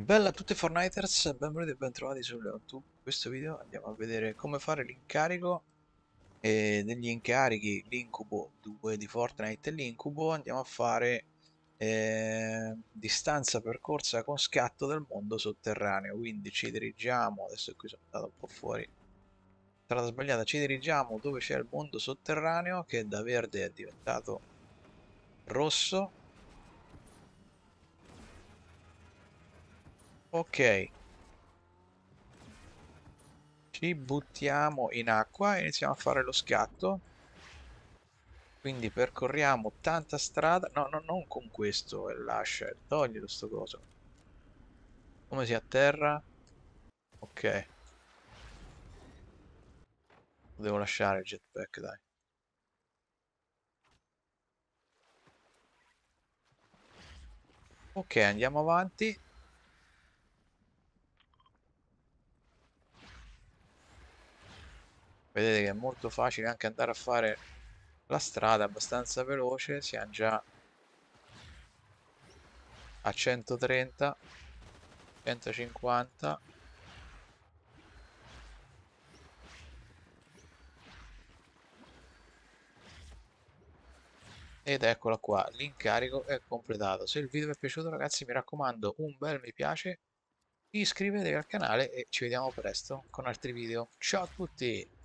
Bella a tutti Fortniters, benvenuti e bentrovati su YouTube. In questo video andiamo a vedere come fare l'incarico eh, degli incarichi, l'incubo 2 di Fortnite e l'incubo andiamo a fare eh, distanza percorsa con scatto del mondo sotterraneo. Quindi ci dirigiamo, adesso qui sono andato un po' fuori strada sbagliata, ci dirigiamo dove c'è il mondo sotterraneo che da verde è diventato rosso Ok. Ci buttiamo in acqua e iniziamo a fare lo scatto. Quindi percorriamo tanta strada. No, no, non con questo. Eh, lascia, toglielo sto coso. Come si atterra? Ok. devo lasciare il jetpack, dai. Ok, andiamo avanti. vedete che è molto facile anche andare a fare la strada abbastanza veloce siamo già a 130 150 ed eccola qua l'incarico è completato se il video vi è piaciuto ragazzi mi raccomando un bel mi piace iscrivetevi al canale e ci vediamo presto con altri video ciao a tutti